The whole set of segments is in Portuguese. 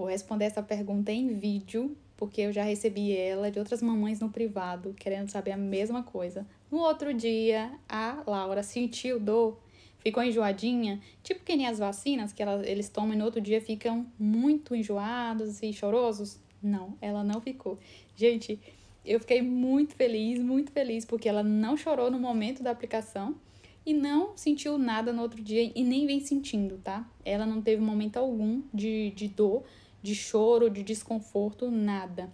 Vou responder essa pergunta em vídeo, porque eu já recebi ela de outras mamães no privado, querendo saber a mesma coisa. No outro dia, a Laura sentiu dor, ficou enjoadinha, tipo que nem as vacinas que ela, eles tomam e no outro dia ficam muito enjoados e chorosos. Não, ela não ficou. Gente, eu fiquei muito feliz, muito feliz, porque ela não chorou no momento da aplicação e não sentiu nada no outro dia e nem vem sentindo, tá? Ela não teve momento algum de, de dor de choro, de desconforto, nada.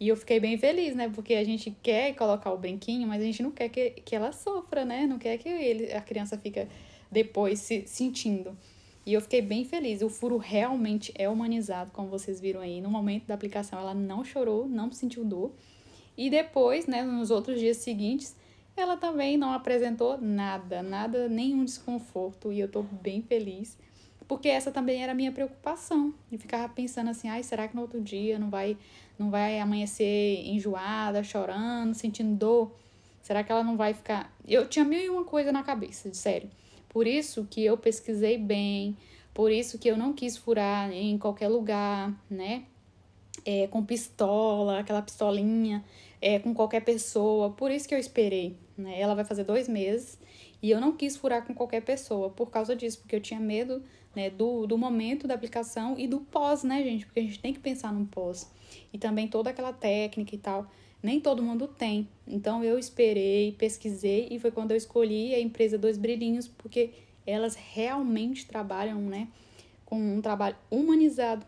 E eu fiquei bem feliz, né? Porque a gente quer colocar o brinquinho, mas a gente não quer que, que ela sofra, né? Não quer que ele, a criança fica depois se sentindo. E eu fiquei bem feliz. O furo realmente é humanizado, como vocês viram aí. No momento da aplicação, ela não chorou, não sentiu dor. E depois, né, nos outros dias seguintes, ela também não apresentou nada, nada, nenhum desconforto. E eu tô bem feliz porque essa também era a minha preocupação. Eu ficava pensando assim, ai, será que no outro dia não vai, não vai amanhecer enjoada, chorando, sentindo dor? Será que ela não vai ficar. Eu tinha mil e uma coisa na cabeça, de sério. Por isso que eu pesquisei bem, por isso que eu não quis furar em qualquer lugar, né? É, com pistola, aquela pistolinha é, com qualquer pessoa, por isso que eu esperei, né? Ela vai fazer dois meses e eu não quis furar com qualquer pessoa por causa disso, porque eu tinha medo né, do, do momento da aplicação e do pós, né, gente? Porque a gente tem que pensar no pós. E também toda aquela técnica e tal. Nem todo mundo tem. Então eu esperei, pesquisei e foi quando eu escolhi a empresa Dois Brilhinhos, porque elas realmente trabalham, né, com um trabalho humanizado.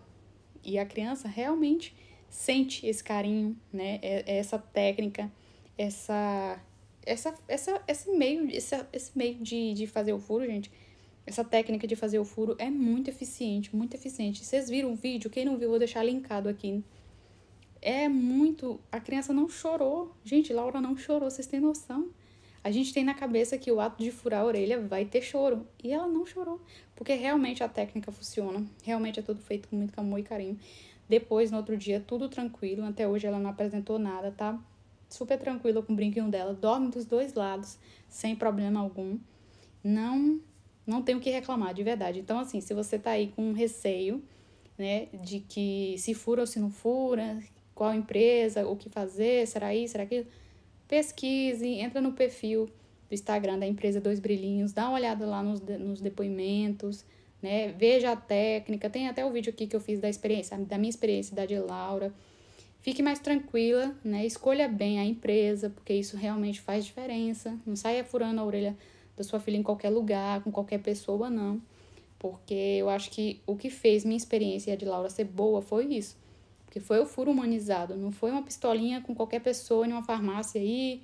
E a criança realmente sente esse carinho, né? É, é essa técnica, essa essa, essa, esse meio, esse, esse meio de, de fazer o furo, gente, essa técnica de fazer o furo é muito eficiente, muito eficiente. Vocês viram o vídeo? Quem não viu, vou deixar linkado aqui. É muito. A criança não chorou. Gente, Laura não chorou, vocês têm noção? A gente tem na cabeça que o ato de furar a orelha vai ter choro. E ela não chorou. Porque realmente a técnica funciona. Realmente é tudo feito com muito amor e carinho. Depois, no outro dia, tudo tranquilo. Até hoje ela não apresentou nada, tá? Super tranquila com o brinquinho dela. Dorme dos dois lados, sem problema algum. Não, não tenho o que reclamar, de verdade. Então, assim, se você tá aí com receio, né, de que se fura ou se não fura, qual empresa, o que fazer, será isso, será aquilo, pesquise, entra no perfil do Instagram da empresa Dois Brilhinhos, dá uma olhada lá nos, nos depoimentos, né? Veja a técnica, tem até o vídeo aqui que eu fiz da experiência, da minha experiência da de Laura. Fique mais tranquila, né? Escolha bem a empresa, porque isso realmente faz diferença. Não saia furando a orelha da sua filha em qualquer lugar, com qualquer pessoa, não. Porque eu acho que o que fez minha experiência e a de Laura ser boa foi isso. Porque foi o furo humanizado, não foi uma pistolinha com qualquer pessoa em uma farmácia aí,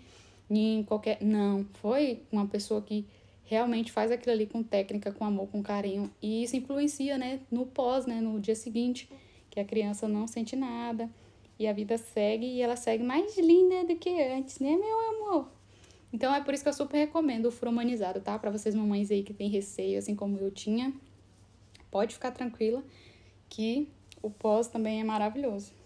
em qualquer. Não, foi uma pessoa que realmente faz aquilo ali com técnica, com amor, com carinho. E isso influencia, né, no pós, né, no dia seguinte, que a criança não sente nada e a vida segue e ela segue mais linda do que antes, né, meu amor? Então é por isso que eu super recomendo o furo humanizado, tá? Para vocês mamães aí que tem receio, assim como eu tinha, pode ficar tranquila que o pós também é maravilhoso.